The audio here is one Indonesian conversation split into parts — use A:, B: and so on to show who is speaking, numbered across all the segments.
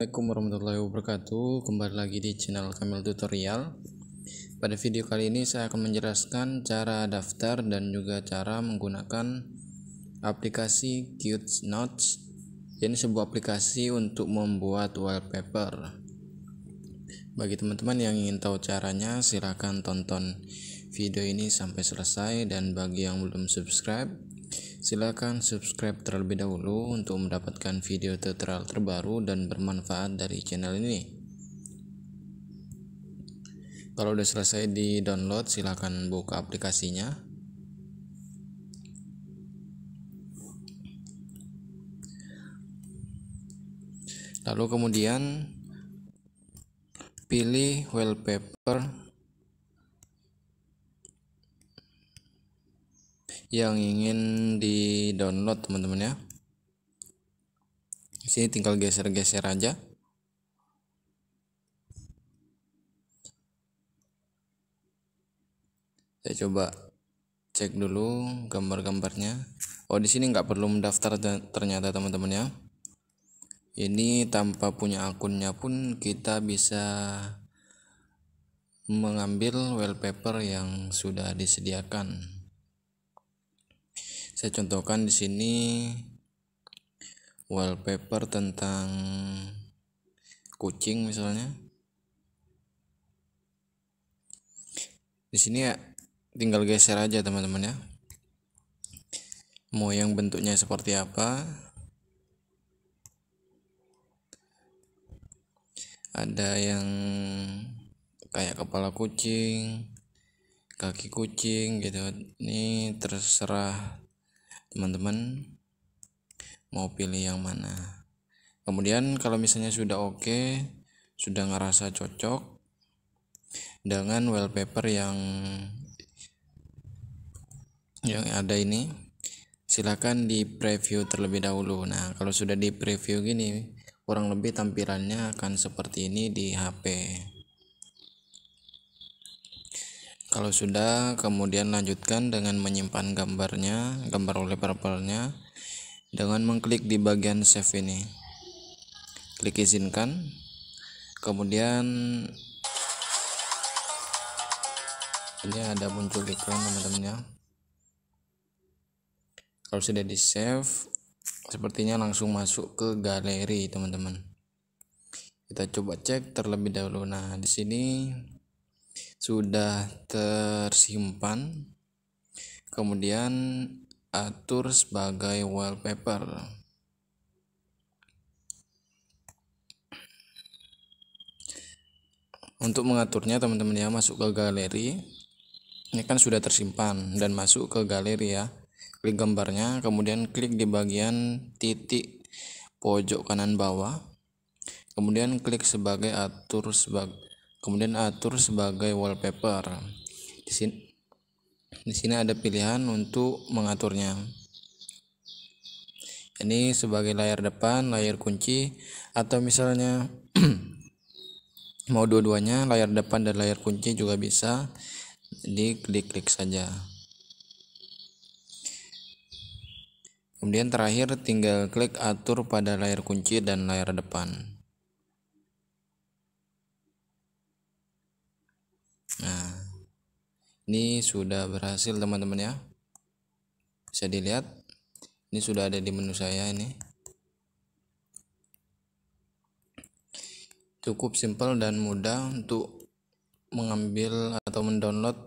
A: Assalamualaikum warahmatullahi wabarakatuh Kembali lagi di channel Kamil Tutorial Pada video kali ini saya akan menjelaskan cara daftar dan juga cara menggunakan aplikasi Cute Notes Ini sebuah aplikasi untuk membuat wallpaper Bagi teman-teman yang ingin tahu caranya silahkan tonton video ini sampai selesai Dan bagi yang belum subscribe Silakan subscribe terlebih dahulu untuk mendapatkan video tutorial terbaru dan bermanfaat dari channel ini. Kalau sudah selesai di download, silakan buka aplikasinya. Lalu kemudian pilih wallpaper yang ingin di download teman-teman ya sini tinggal geser-geser aja saya coba cek dulu gambar-gambarnya oh di sini nggak perlu mendaftar ternyata teman-teman ya ini tanpa punya akunnya pun kita bisa mengambil wallpaper yang sudah disediakan saya contohkan di sini wallpaper tentang kucing misalnya di sini ya tinggal geser aja teman-teman ya mau yang bentuknya seperti apa ada yang kayak kepala kucing kaki kucing gitu ini terserah teman-teman mau pilih yang mana kemudian kalau misalnya sudah oke okay, sudah ngerasa cocok dengan wallpaper yang yang ada ini silakan di preview terlebih dahulu nah kalau sudah di preview gini kurang lebih tampilannya akan seperti ini di HP kalau sudah, kemudian lanjutkan dengan menyimpan gambarnya, gambar oleh purple-nya dengan mengklik di bagian save ini. Klik izinkan. Kemudian ini ada muncul iklan teman-teman ya. Kalau sudah di save, sepertinya langsung masuk ke galeri teman-teman. Kita coba cek terlebih dahulu. Nah, di sini sudah tersimpan kemudian atur sebagai wallpaper untuk mengaturnya teman-teman ya masuk ke galeri ini kan sudah tersimpan dan masuk ke galeri ya klik gambarnya kemudian klik di bagian titik pojok kanan bawah kemudian klik sebagai atur sebagai kemudian atur sebagai wallpaper di sini di sini ada pilihan untuk mengaturnya ini sebagai layar depan layar kunci atau misalnya mau dua-duanya layar depan dan layar kunci juga bisa di klik klik saja kemudian terakhir tinggal klik atur pada layar kunci dan layar depan ini sudah berhasil teman-teman ya bisa dilihat ini sudah ada di menu saya ini cukup simple dan mudah untuk mengambil atau mendownload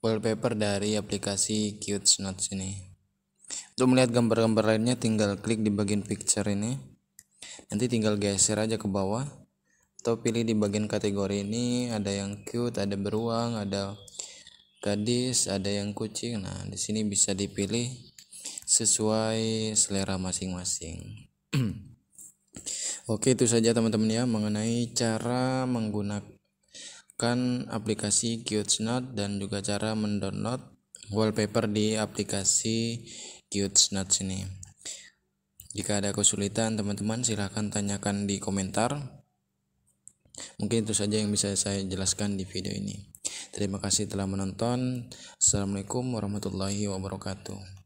A: wallpaper dari aplikasi Cute Notes ini untuk melihat gambar-gambar lainnya tinggal klik di bagian picture ini nanti tinggal geser aja ke bawah atau pilih di bagian kategori ini ada yang cute ada beruang ada gadis ada yang kucing nah di sini bisa dipilih sesuai selera masing-masing Oke itu saja teman-teman ya mengenai cara menggunakan aplikasi cute Qtsnot dan juga cara mendownload wallpaper di aplikasi cute Qtsnot sini Jika ada kesulitan teman-teman silahkan tanyakan di komentar. Mungkin itu saja yang bisa saya jelaskan di video ini. Terima kasih telah menonton. Assalamualaikum warahmatullahi wabarakatuh.